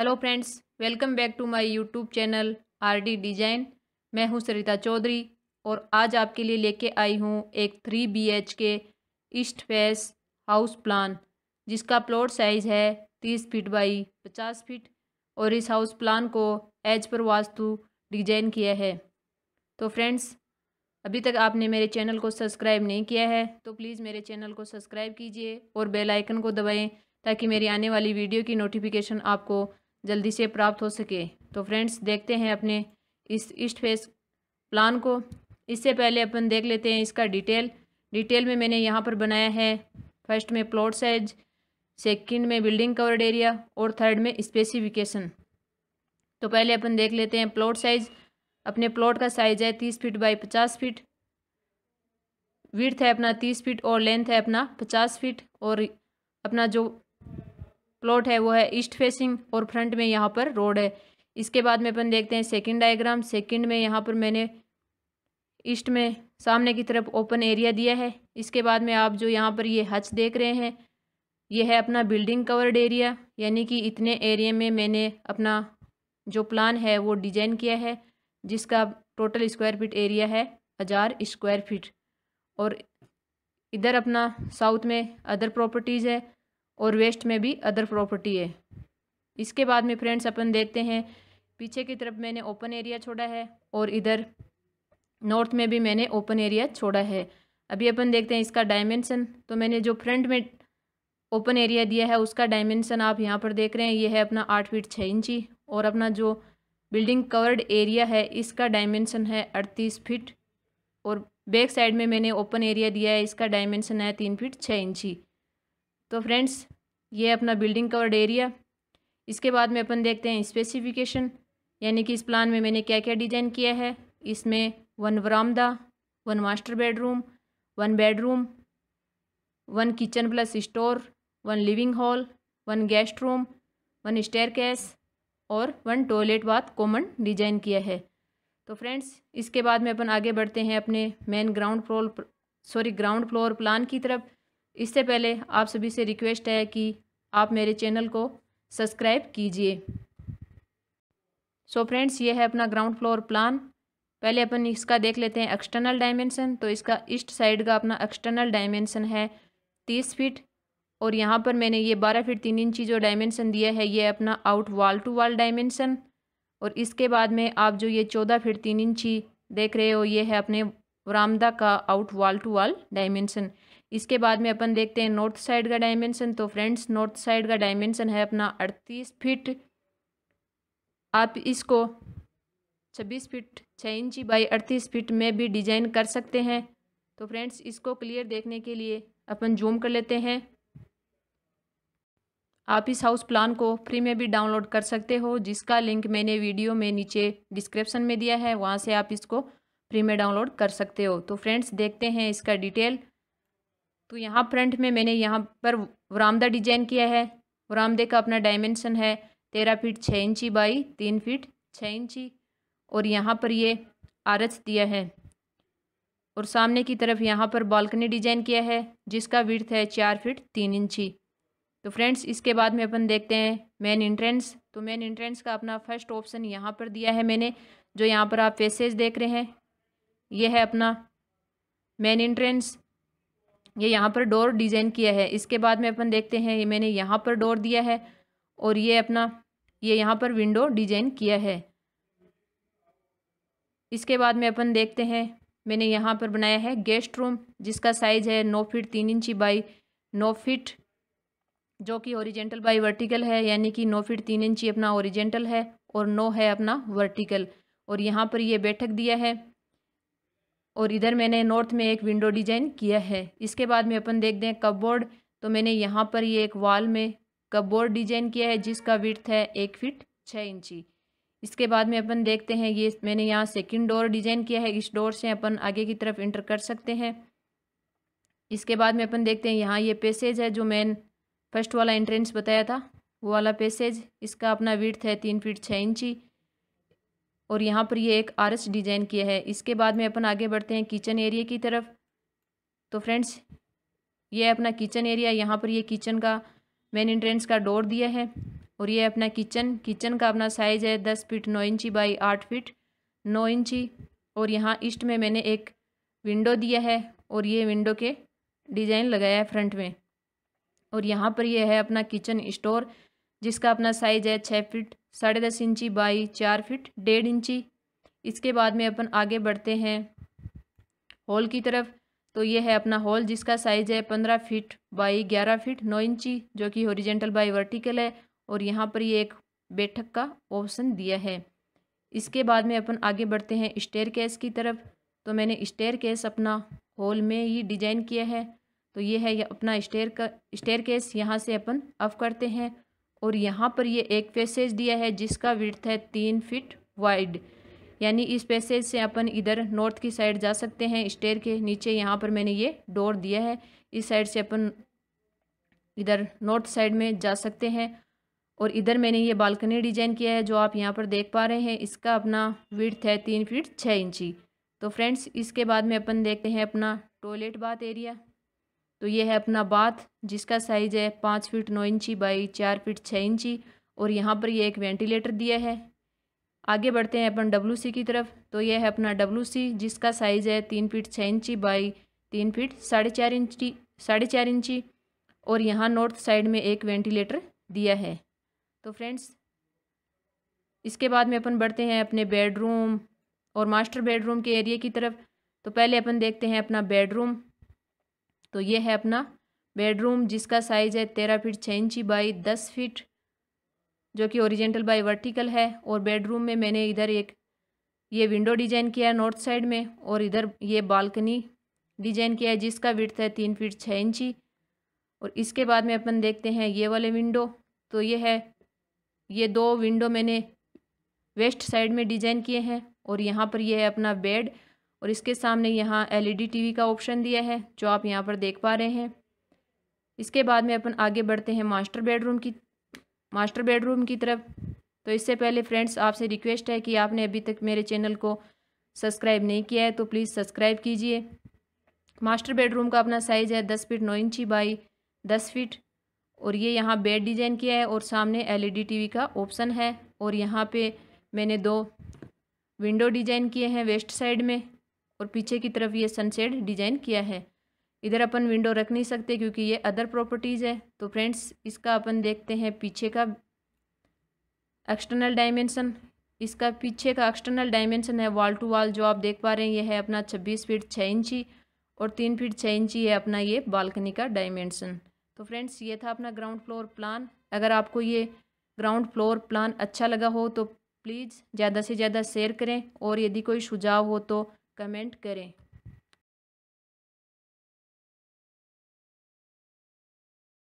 hello friends welcome back to my YouTube channel RD design मैं हूं सरिता चौधरी और आज आपके लिए लेके आई हूं एक three BHK east face house plan जिसका प्लॉट साइज है तीस फीट बाई पचास फीट और इस हाउस प्लान को एज पर वास्तु डिजाइन किया है तो फ्रेंड्स अभी तक आपने मेरे चैनल को सब्सक्राइब नहीं किया है तो प्लीज़ मेरे चैनल को सब्सक्राइब कीजिए और बेल आइकन को दबाएं ताकि मेरी आने वाली वीडियो की नोटिफिकेशन आपको जल्दी से प्राप्त हो सके तो फ्रेंड्स देखते हैं अपने इस ईस्ट फेस प्लान को इससे पहले अपन देख लेते हैं इसका डिटेल डिटेल में मैंने यहाँ पर बनाया है फर्स्ट में प्लॉट साइज सेकंड में बिल्डिंग कवर्ड एरिया और थर्ड में स्पेसिफिकेशन तो पहले अपन देख लेते हैं प्लॉट साइज अपने प्लॉट का साइज है तीस फीट बाई पचास फीट विर्थ है अपना तीस फीट और लेंथ है अपना पचास फीट और अपना जो प्लॉट है वो है ईस्ट फेसिंग और फ्रंट में यहाँ पर रोड है इसके बाद में अपन देखते हैं सेकंड डायग्राम सेकंड में यहाँ पर मैंने ईस्ट में सामने की तरफ ओपन एरिया दिया है इसके बाद में आप जो यहाँ पर ये हच देख रहे हैं ये है अपना बिल्डिंग कवर्ड एरिया यानी कि इतने एरिए में मैंने अपना जो प्लान है वो डिजाइन किया है जिसका टोटल स्क्वायर फिट एरिया है हज़ार स्क्वायर फिट और इधर अपना साउथ में अदर प्रॉपर्टीज़ है और वेस्ट में भी अदर प्रॉपर्टी है इसके बाद में फ्रेंड्स अपन देखते हैं पीछे की तरफ मैंने ओपन एरिया छोड़ा है और इधर नॉर्थ में भी मैंने ओपन एरिया छोड़ा है अभी अपन देखते हैं इसका डायमेंसन तो मैंने जो फ्रंट में ओपन एरिया दिया है उसका डायमेंसन आप यहाँ पर देख रहे हैं ये है अपना आठ फीट छः इंची और अपना जो बिल्डिंग कवर्ड एरिया है इसका डायमेंसन है अड़तीस फीट और बैक साइड में मैंने ओपन एरिया दिया है इसका डायमेंसन है तीन फीट छः इंची तो फ्रेंड्स ये अपना बिल्डिंग कवर्ड एरिया इसके बाद में अपन देखते हैं स्पेसिफिकेशन यानी कि इस प्लान में मैंने क्या क्या डिज़ाइन किया है इसमें वन वरामदा one master bedroom one bedroom one kitchen plus store one living hall one guest room one staircase और one toilet bath common design किया है तो फ्रेंड्स इसके बाद में अपन आगे बढ़ते हैं अपने main ground floor sorry ground floor plan की तरफ इससे पहले आप सभी से रिक्वेस्ट है कि आप मेरे चैनल को सब्सक्राइब कीजिए सो फ्रेंड्स ये है अपना ग्राउंड फ्लोर प्लान पहले अपन इसका देख लेते हैं एक्सटर्नल डायमेंशन तो इसका ईस्ट साइड का अपना एक्सटर्नल डायमेंशन है तीस फीट और यहाँ पर मैंने ये बारह फीट तीन इंची जो डायमेंशन दिया है ये अपना out wall to wall dimension और इसके बाद में आप जो ये चौदह फीट तीन इंची देख रहे हो ये है अपने वरामदा का out wall to wall dimension इसके बाद में अपन देखते हैं नॉर्थ साइड का डायमेंशन तो फ्रेंड्स नॉर्थ साइड का डायमेंशन है अपना अड़तीस फिट आप इसको छब्बीस फिट छः इंची बाई अड़तीस फिट में भी डिजाइन कर सकते हैं तो फ्रेंड्स इसको क्लियर देखने के लिए अपन जूम कर लेते हैं आप इस हाउस प्लान को फ्री में भी डाउनलोड कर सकते हो जिसका लिंक मैंने वीडियो में नीचे डिस्क्रिप्शन में दिया है वहाँ से आप इसको फ्री में डाउनलोड कर सकते हो तो फ्रेंड्स देखते हैं इसका डिटेल तो यहाँ फ्रंट में मैंने यहाँ पर वरामदा डिजाइन किया है वरामदे का अपना डायमेंशन है तेरह फीट छः इंची बाई तीन फीट छः इंची और यहाँ पर ये आरच दिया है और सामने की तरफ यहाँ पर बालकनी डिजाइन किया है जिसका विर्थ है चार फीट तीन इंची तो फ्रेंड्स इसके बाद में अपन देखते हैं मेन इंट्रेंस तो मेन इंट्रेंस का अपना फर्स्ट ऑप्शन यहाँ पर दिया है मैंने जो यहाँ पर आप फेसेज देख रहे हैं यह है अपना मेन इंट्रेंस ये यहाँ पर डोर डिज़ाइन किया है इसके बाद में अपन देखते हैं ये मैंने यहाँ पर डोर दिया है और ये अपना ये यहाँ पर विंडो डिज़ाइन किया है इसके बाद में अपन देखते हैं मैंने यहाँ पर बनाया है गेस्ट रूम जिसका साइज़ है नौ फिट तीन इंची बाई नौ फिट जो कि ओरिजेंटल बाई वर्टिकल है यानी कि नौ फिट तीन इंची अपना ओरिजेंटल है और नौ है अपना वर्टिकल और यहाँ पर ये बैठक दिया है और इधर मैंने नॉर्थ में एक विंडो डिजाइन किया है इसके बाद में अपन देखते हैं कपबोर्ड तो मैंने यहाँ पर ये एक वॉल में कपबोर्ड डिजाइन किया है जिसका विर्थ है एक फिट छः इंची इसके बाद में अपन देखते हैं ये मैंने यहाँ सेकंड डोर डिजाइन किया है इस डोर से अपन आगे की तरफ इंटर कर सकते हैं इसके बाद में अपन देखते हैं यहाँ ये पेसेज है जो मैन फर्स्ट वाला एंट्रेंस बताया था वो वाला पेसेज इसका अपना विर्थ है तीन फिट छः इंची और यहाँ पर ये एक आरस डिज़ाइन किया है इसके बाद में अपन आगे बढ़ते हैं किचन एरिया की तरफ तो फ्रेंड्स ये अपना किचन एरिया यहाँ पर ये किचन का मेन इंट्रेंस का डोर दिया है और ये अपना किचन किचन का अपना साइज़ है दस फीट नौ इंची बाई आठ फीट नौ इंची और यहाँ ईस्ट में मैंने एक विंडो दिया है और ये विंडो के डिज़ाइन लगाया है फ्रंट में और यहाँ पर ये है अपना किचन स्टोर जिसका अपना साइज है छः फिट साढ़े दस इंची बाई चार फिट डेढ़ इंची इसके बाद में अपन आगे बढ़ते हैं हॉल की तरफ तो ये है अपना हॉल जिसका साइज़ है पंद्रह फिट बाई ग्यारह फिट नौ इंची जो कि हॉरिजेंटल बाई वर्टिकल है और यहाँ पर ये एक बैठक का ऑप्शन दिया है इसके बाद में अपन आगे बढ़ते हैं स्टेयर केस की तरफ तो मैंने स्टेयर केस अपना हॉल में ही डिजाइन किया है तो ये है अपना स्टेयर का स्टेयर केस यहाँ से अपन ऑफ करते हैं और यहाँ पर ये एक पैसेज दिया है जिसका विर्थ है तीन फिट वाइड यानी इस पैसेज से अपन इधर नॉर्थ की साइड जा सकते हैं स्टेयर के नीचे यहाँ पर मैंने ये डोर दिया है इस साइड से अपन इधर नॉर्थ साइड में जा सकते हैं और इधर मैंने ये बालकनी डिजाइन किया है जो आप यहाँ पर देख पा रहे हैं इसका अपना विर्थ है तीन फीट छः इंची तो फ्रेंड्स इसके बाद में अपन देखते हैं अपना टॉयलेट बाथ एरिया तो ये है अपना बाथ जिसका साइज़ है पाँच फीट नौ इंची बाई चार फीट छः इंची और यहाँ पर ये एक वेंटिलेटर दिया है आगे बढ़ते हैं अपन डब्लू सी की तरफ तो यह है अपना डब्लू सी जिसका साइज़ है तीन फीट छः इंची बाई तीन फीट साढ़े चार इंची साढ़े चार इंची और यहाँ नॉर्थ साइड में एक वेंटिलेटर दिया है तो फ्रेंड्स इसके बाद में अपन बढ़ते हैं अपने बेडरूम और मास्टर बेडरूम के एरिया की तरफ तो पहले अपन देखते हैं अपना बेडरूम तो ये है अपना बेडरूम जिसका साइज है तेरह फीट छः इंची बाई दस फीट जो कि ओरिजेंटल बाई वर्टिकल है और बेडरूम में मैंने इधर एक ये विंडो डिजाइन किया है नॉर्थ साइड में और इधर ये बालकनी डिजाइन किया है जिसका विर्थ है तीन फीट छः इंची और इसके बाद में अपन देखते हैं ये वाले विंडो तो ये है ये दो विंडो मैंने वेस्ट साइड में डिजाइन किए हैं और यहाँ पर ये है अपना बेड और इसके सामने यहाँ एलईडी टीवी e का ऑप्शन दिया है जो आप यहाँ पर देख पा रहे हैं इसके बाद में अपन आगे बढ़ते हैं मास्टर बेडरूम की मास्टर बेडरूम की तरफ तो इससे पहले फ्रेंड्स आपसे रिक्वेस्ट है कि आपने अभी तक मेरे चैनल को सब्सक्राइब नहीं किया है तो प्लीज़ सब्सक्राइब कीजिए मास्टर बेडरूम का अपना साइज़ है दस फीट नौ इंची बाई दस फीट और ये यहाँ बेड डिज़ाइन किया है और सामने एलईडी टीवी e का ऑप्शन है और यहाँ पे मैंने दो विंडो डिज़ाइन किए हैं वेस्ट साइड में और पीछे की तरफ ये सनशेड डिजाइन किया है इधर अपन विंडो रख नहीं सकते क्योंकि ये अदर प्रॉपर्टीज़ है तो फ्रेंड्स इसका अपन देखते हैं पीछे का एक्सटर्नल डायमेंशन इसका पीछे का एक्सटर्नल डायमेंशन है वॉल टू वॉल जो आप देख पा रहे हैं ये है अपना छब्बीस फीट छः इंची और तीन फीट छः इंची है अपना ये बालकनी का डायमेंशन तो फ्रेंड्स ये था अपना ग्राउंड फ्लोर प्लान अगर आपको ये ग्राउंड फ्लोर प्लान अच्छा लगा हो तो प्लीज़ ज़्यादा से ज़्यादा शेयर करें और यदि कोई सुझाव हो तो कमेंट करें